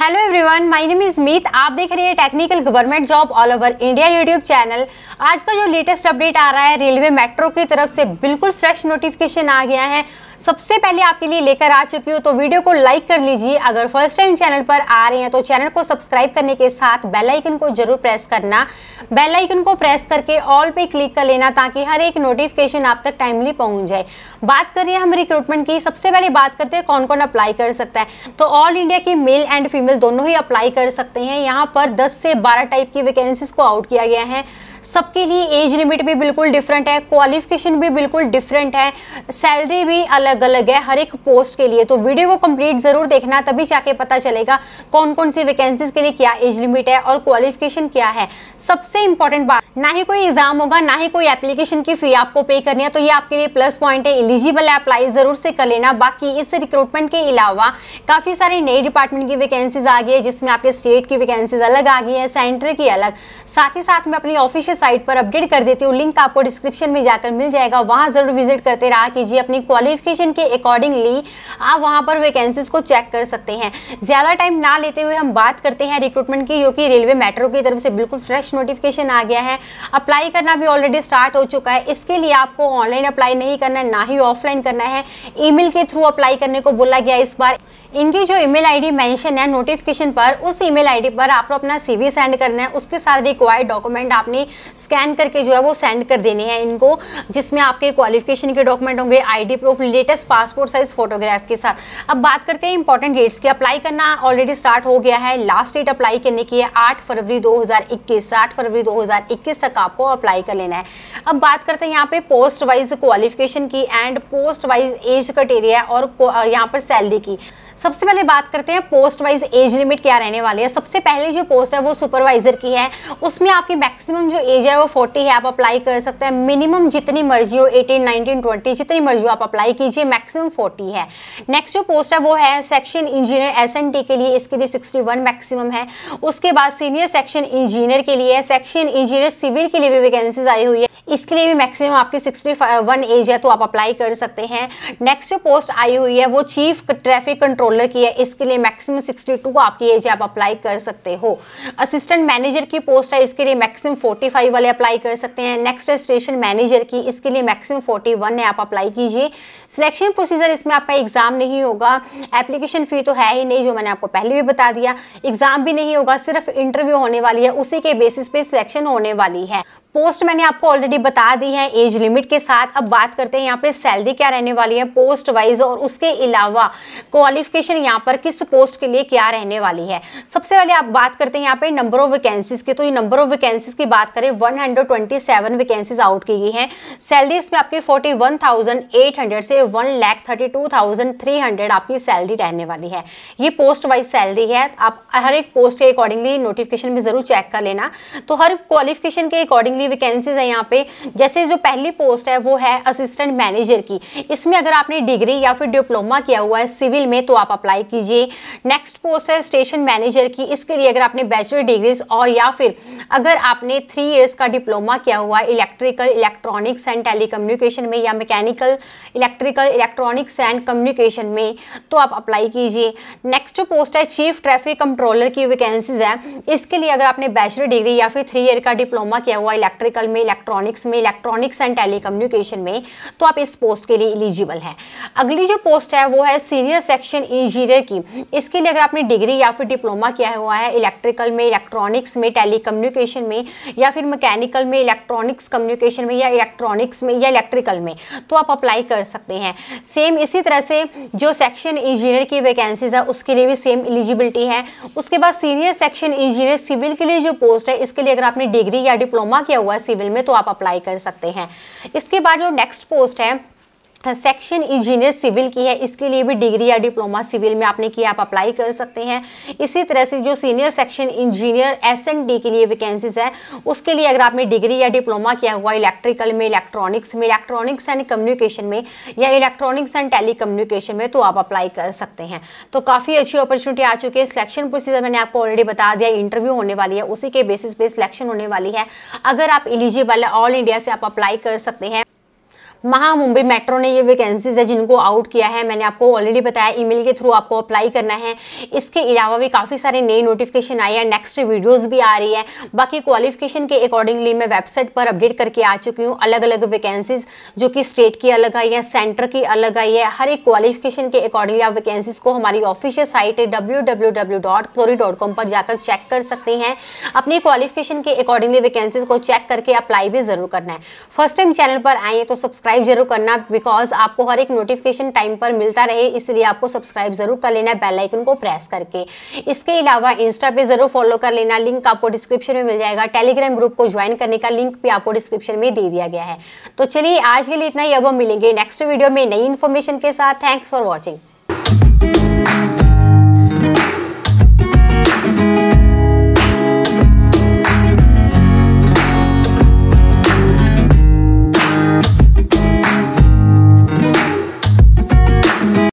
hello everyone my name is Meet आप देख रहे हैं technical government job all over India YouTube channel आज का जो लेटेस्ट अपडेट आ रहा है रेलवे मेट्रो की तरफ से बिल्कुल फ्रेश नोटिफिकेशन आ गया है सबसे पहले आपके लिए लेकर आ चुकी हूँ तो वीडियो को लाइक कर लीजिए अगर फर्स्ट टाइम चैनल पर आ रहे हैं तो चैनल को सब्सक्राइब करने के साथ बेलाइकन को जरूर प्रेस करना बेलाइकन को प्रेस करके ऑल पे क्लिक कर लेना ताकि हर एक नोटिफिकेशन आप तक टाइमली पहुँच जाए बात करिए हम रिक्रूटमेंट की सबसे पहले बात करते हैं कौन कौन अप्लाई कर सकता है तो ऑल इंडिया की मेल एंड फीमेल फीमेल दोनों ही अप्लाई कर सकते हैं यहाँ पर 10 से 12 टाइप की वैकेंसीज को आउट किया गया है सबके लिए एज लिमिट भी बिल्कुल डिफरेंट है क्वालिफिकेशन भी बिल्कुल डिफरेंट है सैलरी भी अलग अलग है हर एक पोस्ट के लिए तो वीडियो को कंप्लीट ज़रूर देखना तभी जाके पता चलेगा कौन कौन सी वैकेंसीज के लिए क्या एज लिमिट है और क्वालिफिकेशन क्या है सबसे इंपॉर्टेंट बात ना ही कोई एग्जाम होगा ना ही कोई एप्लीकेशन की फी आपको पे करनी है तो ये आपके लिए प्लस पॉइंट है एलिजिबल है अप्लाई ज़रूर से कर लेना बाकी इस रिक्रूटमेंट के अलावा काफ़ी सारे नए डिपार्टमेंट की वैकेंसी वैकेंसीज आ गई है जिसमें आपके स्टेट की वैकेंसीज अलग आ गई है सेंटर की अलग साथ ही साथ मैं अपनी ऑफिशियल साइट पर अपडेट कर देती हूँ लिंक आपको डिस्क्रिप्शन में जाकर मिल जाएगा वहाँ ज़रूर विजिट करते रहा कीजिए अपनी क्वालिफिकेशन के अकॉर्डिंगली आप वहाँ पर वैकेंसीज को चेक कर सकते हैं ज़्यादा टाइम ना लेते हुए हम बात करते हैं रिक्रूटमेंट की जो कि रेलवे मेट्रो की तरफ से बिल्कुल फ्रेश नोटिफिकेशन आ गया है अप्लाई करना भी ऑलरेडी स्टार्ट हो चुका है इसके लिए आपको ऑनलाइन अप्लाई नहीं करना ना ही ऑफलाइन करना है ईमेल के थ्रू अप्लाई करने को बोला गया इस बार इनकी जो ईमेल आईडी मेंशन है नोटिस नोटिफिकेशन पर उस ईमेल आईडी पर आपको अपना सीवी सेंड करना है उसके साथ रिक्वायर्ड डॉक्यूमेंट आपने स्कैन करके जो है वो सेंड कर देने हैं इनको जिसमें आपके क्वालिफिकेशन के डॉक्यूमेंट होंगे ID proof latest passport size photograph के साथ अब बात करते हैं इंपॉर्टेंट डेट्स की अप्लाई करना ऑलरेडी स्टार्ट हो गया है लास्ट डेट अप्लाई करने की है आठ फरवरी दो हज़ार इक्कीस आठ फरवरी दो हज़ार इक्कीस तक आपको अप्लाई कर लेना है अब बात करते हैं यहाँ पे पोस्ट वाइज क्वालिफिकेशन की and post wise age criteria और यहाँ पर सैलरी की सबसे पहले बात करते हैं पोस्ट वाइज एज लिमिट क्या रहने वाली है सबसे पहले जो पोस्ट है वो सुपरवाइजर की है उसमें आपकी मैक्सिमम जो एज है वो फोर्टी है आप अप्लाई कर सकते हैं मिनिमम जितनी मर्जी हो एटीन नाइनटीन ट्वेंटी जितनी मर्जी हो आप अप्लाई कीजिए मैक्सिमम फोर्टी है नेक्स्ट जो पोस्ट है वो है सेक्शन इंजीनियर एस के लिए इसके लिए सिक्सटी मैक्सिमम है उसके बाद सीनियर सेक्शन इंजीनियर के लिए सेक्शन इंजीनियर सिविल के लिए भी वैकेंसीज आई हुई है इसके लिए भी मैक्सिमम आपकी सिक्सटी एज है तो आप अप्लाई कर सकते हैं नेक्स्ट जो पोस्ट आई हुई है वो चीफ ट्रैफिक कंट्रोल शोल्डर की है इसके लिए मैक्सिमम 62 आपकी एज आप अप्लाई कर सकते हो असिस्टेंट मैनेजर की पोस्ट है इसके लिए मैक्सिमम 45 वाले अप्लाई कर सकते हैं नेक्स्ट स्टेशन मैनेजर की इसके लिए मैक्सिमम 41 वन है आप अप्लाई कीजिए सिलेक्शन प्रोसीजर इसमें आपका एग्जाम नहीं होगा एप्लीकेशन फ़ी तो है ही नहीं जो मैंने आपको पहले भी बता दिया एग्जाम भी नहीं होगा सिर्फ इंटरव्यू होने वाली है उसी के बेसिस पे सिलेक्शन होने वाली है पोस्ट मैंने आपको ऑलरेडी बता दी है एज लिमिट के साथ अब बात करते हैं यहाँ पे सैलरी क्या रहने वाली है पोस्ट वाइज और उसके अलावा क्वालिफ नोटिफिकेशन यहाँ पर किस पोस्ट के लिए क्या रहने वाली है सबसे पहले आप बात करते हैं यहाँ पे नंबर ऑफ वैकेंसीज की तो ये नंबर ऑफ वैकेंसीज की बात करें 127 वैकेंसीज आउट की गई हैं सैलरीज में आपकी 41,800 से वन लैख 1,32,300 आपकी सैलरी रहने वाली है ये पोस्ट वाइज सैलरी है आप हर एक पोस्ट के अकॉर्डिंगली नोटिफिकेशन भी ज़रूर चेक कर लेना तो हर क्वालिफिकेशन के अकॉर्डिंगली वैकेंसीज है यहाँ पे जैसे जो पहली पोस्ट है वो है असिस्टेंट मैनेजर की इसमें अगर आपने डिग्री या फिर डिप्लोमा किया हुआ है सिविल में तो आप अप्लाई कीजिए नेक्स्ट पोस्ट है स्टेशन मैनेजर की इसके लिए अगर आपने बैचलर डिग्रीज और या फिर अगर आपने थ्री ईयर्स का डिप्लोमा किया हुआ इलेक्ट्रिकल इलेक्ट्रॉनिक्स एंड टेली में या mechanical electrical electronics and communication में तो आप अप्लाई कीजिए नेक्स्ट जो पोस्ट है चीफ ट्रैफिक कंट्रोलर की वैकेंसीज है इसके लिए अगर आपने बैचलर डिग्री या फिर थ्री ईयर का डिप्लोमा किया हुआ इलेक्ट्रिकल में इलेक्ट्रॉनिक्स में इलेक्ट्रॉनिक्स एंड टेली में तो आप इस पोस्ट के लिए इलिजिबल हैं अगली जो पोस्ट है वो है सीनियर सेक्शन इंजीनियर की इसके लिए अगर आपने डिग्री या फिर डिप्लोमा किया हुआ है इलेक्ट्रिकल में इलेक्ट्रॉनिक्स में टेली में या फिर मैकेनिकल में इलेक्ट्रॉनिक्स कम्युनिकेशन में या इलेक्ट्रॉनिक्स में या इलेक्ट्रिकल में तो आप अप्लाई कर सकते हैं सेम इसी तरह से जो सेक्शन इंजीनियर की वैकेंसीज है उसके लिए भी सेम एलिजिबिलिटी है उसके बाद सीनियर सेक्शन इंजीनियर सिविल के लिए जो पोस्ट है इसके लिए अगर आपने डिग्री या डिप्लोमा किया हुआ है सिविल में तो आप अप्लाई कर सकते हैं इसके बाद जो नेक्स्ट पोस्ट है सेक्शन इंजीनियर सिविल की है इसके लिए भी डिग्री या डिप्लोमा सिविल में आपने किया आप अप्लाई कर सकते हैं इसी तरह से जो सीनियर सेक्शन इंजीनियर एस के लिए वैकेंसीज है उसके लिए अगर आपने डिग्री या डिप्लोमा किया हुआ इलेक्ट्रिकल में इलेक्ट्रॉनिक्स में इलेक्ट्रॉनिक्स एंड कम्युनिकेशन में या इलेक्ट्रॉनिक्स एंड टेली में तो आप अप्लाई कर सकते हैं तो काफ़ी अच्छी अपॉर्चुनिटी आ चुकी है सिलेक्शन प्रोसीजर मैंने आपको ऑलरेडी बता दिया इंटरव्यू होने वाली है उसी के बेसिस पे सिलेक्शन होने वाली है अगर आप एलिजिबल है ऑल इंडिया से आप अप्लाई कर सकते हैं महा मुंबई मेट्रो ने ये वैकेंसीज है जिनको आउट किया है मैंने आपको ऑलरेडी बताया ईमेल के थ्रू आपको अप्लाई करना है इसके अलावा भी काफ़ी सारे नई नोटिफिकेशन आई है नेक्स्ट वीडियोज़ भी आ रही है बाकी क्वालिफिकेशन के अकॉर्डिंगली मैं वेबसाइट पर अपडेट करके आ चुकी हूँ अलग अलग वैकेंसीज जो कि स्टेट की अलग आई है सेंटर की अलग आई है हर एक क्वालिफिकेशन के अकॉर्डिंगली आप वैकेंसीज को हमारी ऑफिशियल साइट है डब्ल्यू पर जाकर चेक कर सकते हैं अपनी क्वालिफिकेशन के अकॉर्डिंगली वैकेंसीज को चेक करके अप्लाई भी जरूर करना है फर्स्ट टाइम चैनल पर आए तो सब्सक्राइब सब्सक्राइब जरूर करना बिकॉज आपको हर एक नोटिफिकेशन टाइम पर मिलता रहे इसलिए आपको सब्सक्राइब जरूर कर लेना बेल बेलाइकन को प्रेस करके इसके अलावा इंस्टा पे जरूर फॉलो कर लेना लिंक आपको डिस्क्रिप्शन में मिल जाएगा टेलीग्राम ग्रुप को ज्वाइन करने का लिंक भी आपको डिस्क्रिप्शन में दे दिया गया है तो चलिए आज के लिए इतना ही अब हम मिलेंगे नेक्स्ट वीडियो में नई इन्फॉर्मेशन के साथ थैंक्स फॉर वॉचिंग